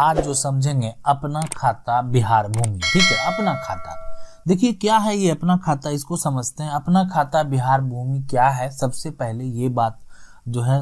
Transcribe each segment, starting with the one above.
आज जो समझेंगे अपना खाता बिहार भूमि ठीक है अपना खाता देखिए क्या है ये अपना खाता इसको समझते हैं अपना खाता बिहार भूमि क्या है सबसे पहले ये बात जो है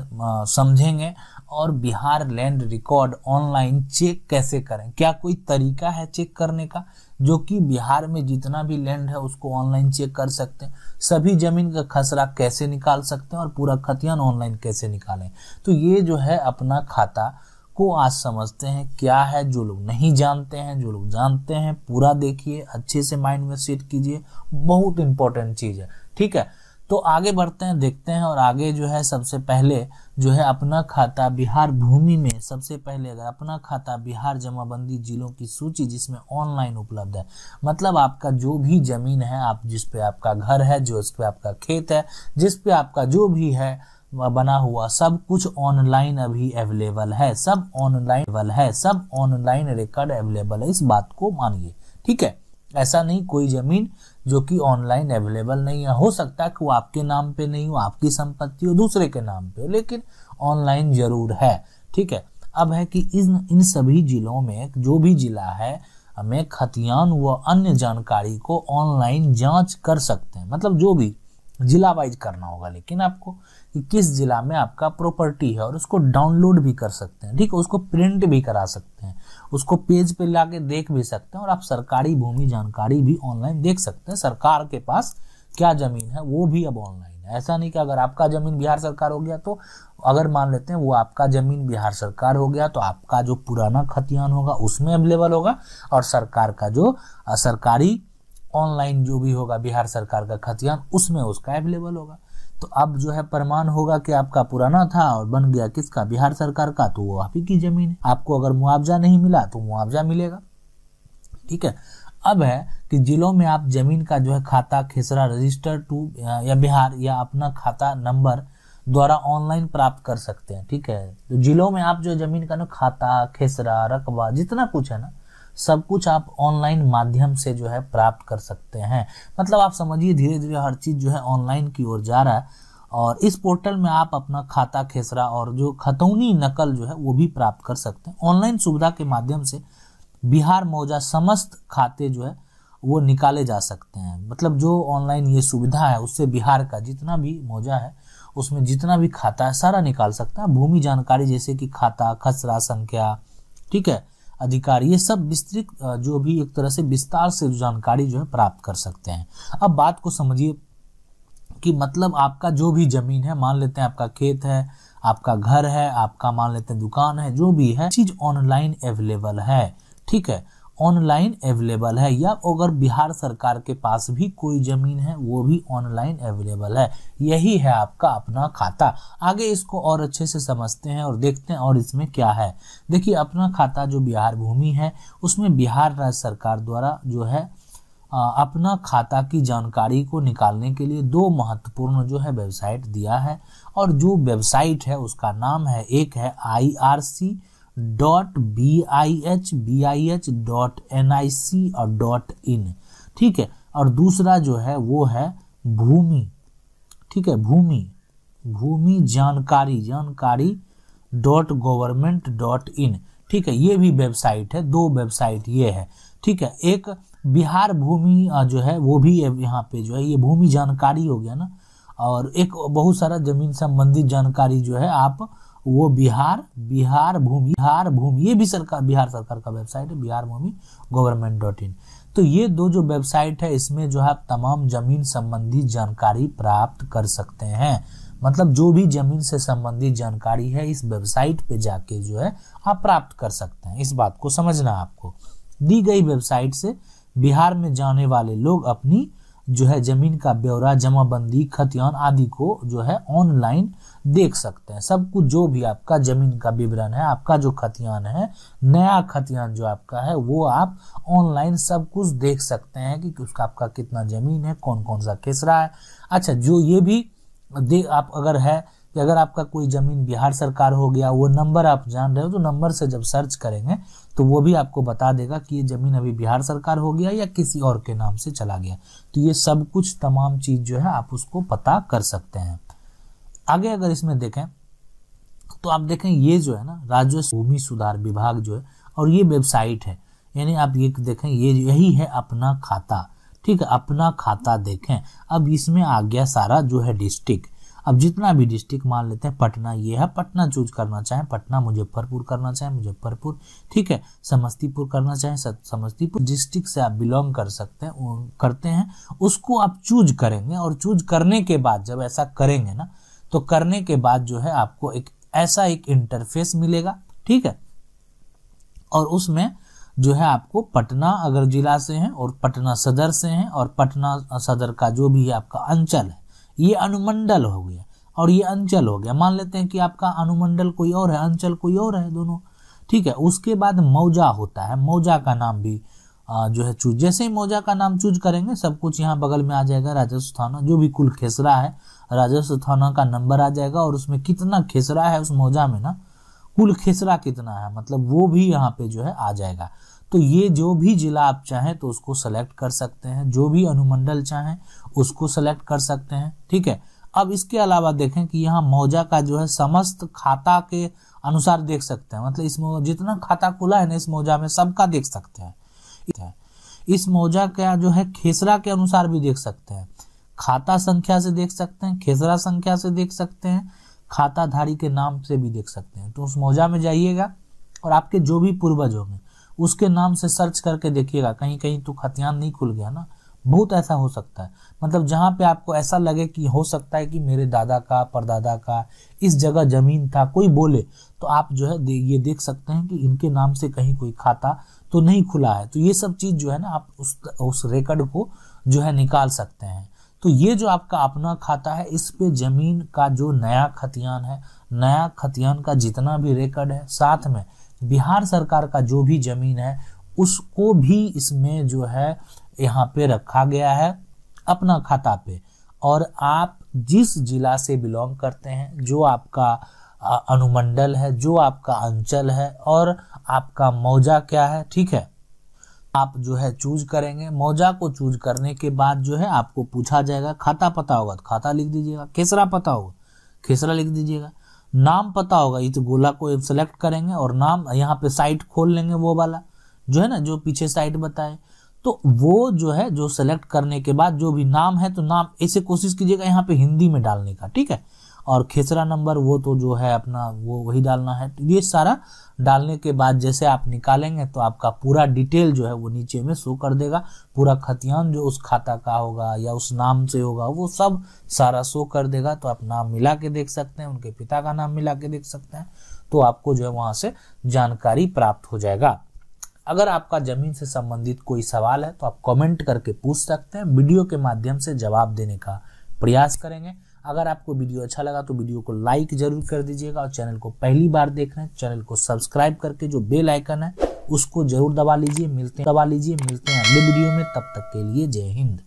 समझेंगे और Bihar land record online check कैसे करें क्या कोई तरीका है चेक करने का जो कि बिहार में जितना भी लैंड है उसको ऑनलाइन चेक कर सकते हैं सभी जमीन का खसरा कैसे निकाल सकते हैं और पूरा खतियान ऑनलाइन कैसे निकालें तो ये जो है अपना खाता को आज समझते हैं क्या है जो लोग नहीं जानते हैं जो लोग जानते हैं पूरा देखिए अच्छे से माइंड में सेट कीजिए बहुत इंपॉर्टेंट चीज़ है ठीक है तो आगे बढ़ते हैं देखते हैं और आगे जो है सबसे पहले जो है अपना खाता बिहार भूमि में सबसे पहले अगर अपना खाता बिहार जमाबंदी जिलों की सूची जिसमें ऑनलाइन उपलब्ध है मतलब आपका जो भी ज़मीन है आप जिस पे आपका घर है जो उस पे आपका खेत है जिस पे आपका जो भी है बना हुआ सब कुछ ऑनलाइन अभी अवेलेबल है सब ऑनलाइन है सब ऑनलाइन रिकॉर्ड अवेलेबल है इस बात को मानिए ठीक है ऐसा नहीं कोई जमीन जो कि ऑनलाइन अवेलेबल नहीं है हो सकता है कि वो आपके नाम पे नहीं हो आपकी संपत्ति हो दूसरे के नाम पे हो लेकिन ऑनलाइन जरूर है ठीक है अब है कि इन इन सभी जिलों में जो भी जिला है हमें खतियान व अन्य जानकारी को ऑनलाइन जांच कर सकते हैं मतलब जो भी जिला वाइज करना होगा लेकिन आपको कि किस जिला में आपका प्रॉपर्टी है और उसको डाउनलोड भी कर सकते हैं ठीक है उसको प्रिंट भी करा सकते हैं उसको पेज पे ला के देख भी सकते हैं और आप सरकारी भूमि जानकारी भी ऑनलाइन देख सकते हैं सरकार के पास क्या ज़मीन है वो भी अब ऑनलाइन है ऐसा नहीं कि अगर आपका ज़मीन बिहार सरकार हो गया तो अगर मान लेते हैं वो आपका ज़मीन बिहार सरकार हो गया तो आपका जो पुराना खतियान होगा उसमें अवेलेबल होगा और सरकार का जो सरकारी ऑनलाइन जो भी होगा बिहार सरकार का खतियान उसमें उसका अवेलेबल होगा तो अब जो है प्रमाण होगा कि आपका पुराना था और बन गया किसका बिहार सरकार का तो वो आप ही की जमीन है आपको अगर मुआवजा नहीं मिला तो मुआवजा मिलेगा ठीक है अब है कि जिलों में आप जमीन का जो है खाता खेसरा रजिस्टर टू या बिहार या अपना खाता नंबर द्वारा ऑनलाइन प्राप्त कर सकते हैं ठीक है तो जिलों में आप जो जमीन का ना खाता खेसरा रकबा जितना कुछ है ना सब कुछ आप ऑनलाइन माध्यम से जो है प्राप्त कर सकते हैं मतलब आप समझिए धीरे धीरे हर चीज़ जो है ऑनलाइन की ओर जा रहा है और इस पोर्टल में आप अपना खाता खेसरा और जो खतौनी नकल जो है वो भी प्राप्त कर सकते हैं ऑनलाइन सुविधा के माध्यम से बिहार मौजा समस्त खाते जो है वो निकाले जा सकते हैं मतलब जो ऑनलाइन ये सुविधा है उससे बिहार का जितना भी मौजा है उसमें जितना भी खाता है सारा निकाल सकता है भूमि जानकारी जैसे कि खाता खसरा संख्या ठीक है अधिकार ये सब विस्तृत जो भी एक तरह से विस्तार से जानकारी जो है प्राप्त कर सकते हैं अब बात को समझिए कि मतलब आपका जो भी ज़मीन है मान लेते हैं आपका खेत है आपका घर है आपका मान लेते हैं दुकान है जो भी है चीज़ ऑनलाइन अवेलेबल है ठीक है ऑनलाइन अवेलेबल है या अगर बिहार सरकार के पास भी कोई ज़मीन है वो भी ऑनलाइन अवेलेबल है यही है आपका अपना खाता आगे इसको और अच्छे से समझते हैं और देखते हैं और इसमें क्या है देखिए अपना खाता जो बिहार भूमि है उसमें बिहार राज्य सरकार द्वारा जो है अपना खाता की जानकारी को निकालने के लिए दो महत्वपूर्ण जो है वेबसाइट दिया है और जो वेबसाइट है उसका नाम है एक है I R C dot B I H B I H dot N I C और डॉट इन ठीक है और दूसरा जो है वो है भूमि ठीक है भूमि भूमि जानकारी जानकारी डॉट गवर्नमेंट डॉट इन ठीक है ये भी वेबसाइट है दो वेबसाइट ये है ठीक है एक बिहार भूमि जो है वो भी यहाँ पे जो है ये भूमि जानकारी हो गया ना और एक बहुत सारा जमीन संबंधित जानकारी जो है आप वो बिहार बिहार भूमि बिहार भूमि ये भी सरकार बिहार सरकार का वेबसाइट है Bihar Bhumi government dot in तो ये दो जो वेबसाइट है इसमें जो है आप तमाम जमीन संबंधी जानकारी प्राप्त कर सकते हैं मतलब जो भी जमीन से संबंधित जानकारी है इस वेबसाइट पे जाके जो है आप प्राप्त कर सकते हैं इस बात को समझना आपको दी गई वेबसाइट से बिहार में जाने वाले लोग अपनी जो है जमीन का ब्यौरा जमाबंदी खतियान आदि को जो है ऑनलाइन देख सकते हैं सब कुछ जो भी आपका जमीन का विवरण है आपका जो खतियान है नया खतियान जो आपका है वो आप ऑनलाइन सब कुछ देख सकते हैं कि उसका आपका कितना जमीन है कौन कौन सा खिस रहा है अच्छा जो ये भी दे आप अगर है कि अगर आपका कोई ज़मीन बिहार सरकार हो गया वो नंबर आप जान रहे हो तो नंबर से जब सर्च करेंगे तो वो भी आपको बता देगा कि ये ज़मीन अभी बिहार सरकार हो गया या किसी और के नाम से चला गया तो ये सब कुछ तमाम चीज़ जो है आप उसको पता कर सकते हैं आगे अगर इसमें देखें तो आप देखें ये जो है ना राजस्व भूमि सुधार विभाग जो है और ये वेबसाइट है यानी आप ये देखें ये यही है अपना खाता ठीक है अपना खाता देखें अब इसमें आ गया सारा जो है डिस्ट्रिक्ट अब जितना भी डिस्ट्रिक्ट मान लेते हैं पटना ये है पटना चूज करना चाहे पटना मुजफ्फरपुर करना चाहे मुजफ्फरपुर ठीक है समस्तीपुर करना चाहे समस्तीपुर डिस्ट्रिक्ट से आप बिलोंग कर सकते हैं करते हैं उसको आप चूज करेंगे और चूज करने के बाद जब ऐसा करेंगे ना तो करने के बाद जो है आपको एक ऐसा एक इंटरफेस मिलेगा ठीक है और उसमें जो है आपको पटना अगर जिला से है और पटना सदर से है और पटना सदर का जो भी आपका अंचल है ये अनुमंडल हो गया और ये अंचल हो गया मान लेते हैं कि आपका अनुमंडल कोई और है अंचल कोई और है दोनों ठीक है उसके बाद मौजा होता है मौजा का नाम भी जो है चूज जैसे ही मौजा का नाम चूज करेंगे सब कुछ यहाँ बगल में आ जाएगा राजस्थान जो भी कुल खेसरा है राजस्व थाना का नंबर आ जाएगा और उसमें कितना खेसरा है उस मौजा में ना कुल खेसरा कितना है मतलब वो भी यहाँ पे जो है आ जाएगा तो ये जो भी जिला आप चाहें तो उसको सेलेक्ट कर सकते हैं जो भी अनुमंडल चाहें उसको सेलेक्ट कर सकते हैं ठीक है अब इसके अलावा देखें कि यहाँ मौजा का जो है समस्त खाता के अनुसार देख सकते हैं मतलब इसमें जितना खाता खुला है ना इस मौजा में सबका देख सकते हैं इस मौजा का जो है खेसरा के अनुसार भी देख सकते हैं खाता संख्या से देख सकते हैं खेसरा संख्या से देख सकते हैं खाताधारी के नाम से भी देख सकते हैं तो उस मौजा में जाइएगा और आपके जो भी पूर्वज होंगे उसके नाम से सर्च करके देखिएगा कहीं कहीं तो खतियान नहीं खुल गया ना बहुत ऐसा हो सकता है मतलब जहाँ पे आपको ऐसा लगे कि हो सकता है कि मेरे दादा का परदादा का इस जगह जमीन था कोई बोले तो आप जो है ये देख सकते हैं कि इनके नाम से कहीं कोई खाता तो नहीं खुला है तो ये सब चीज़ जो है ना आप उस उस रिकॉर्ड को जो है निकाल सकते हैं तो ये जो आपका अपना खाता है इस पे जमीन का जो नया खतियान है नया खतियान का जितना भी रिकॉर्ड है साथ में बिहार सरकार का जो भी जमीन है उसको भी इसमें जो है यहाँ पे रखा गया है अपना खाता पे और आप जिस जिला से बिलोंग करते हैं जो आपका अनुमंडल है जो आपका अंचल है और आपका मौजा क्या है ठीक है आप जो है चूज करेंगे मौजा को चूज करने के बाद जो है आपको पूछा जाएगा खाता पता होगा तो खाता लिख दीजिएगा खेसरा पता होगा खेसरा लिख दीजिएगा नाम पता होगा ये तो गोला को सेलेक्ट करेंगे और नाम यहाँ पे साइट खोल लेंगे वो वाला जो है ना जो पीछे साइट बताए तो वो जो है जो सेलेक्ट करने के बाद जो भी नाम है तो नाम ऐसे कोशिश कीजिएगा यहाँ पे हिंदी में डालने का ठीक है और खेसरा नंबर वो तो जो है अपना वो वही डालना है तो ये सारा डालने के बाद जैसे आप निकालेंगे तो आपका पूरा डिटेल जो है वो नीचे में शो कर देगा पूरा खतियान जो उस खाता का होगा या उस नाम से होगा वो सब सारा शो कर देगा तो आप नाम मिला के देख सकते हैं उनके पिता का नाम मिला के देख सकते हैं तो आपको जो है वहाँ से जानकारी प्राप्त हो जाएगा अगर आपका ज़मीन से संबंधित कोई सवाल है तो आप कमेंट करके पूछ सकते हैं वीडियो के माध्यम से जवाब देने का प्रयास करेंगे अगर आपको वीडियो अच्छा लगा तो वीडियो को लाइक जरूर कर दीजिएगा और चैनल को पहली बार देख रहे हैं चैनल को सब्सक्राइब करके जो बेल आइकन है उसको जरूर दबा लीजिए मिलते दबा लीजिए मिलते हैं अगले वीडियो में तब तक के लिए जय हिंद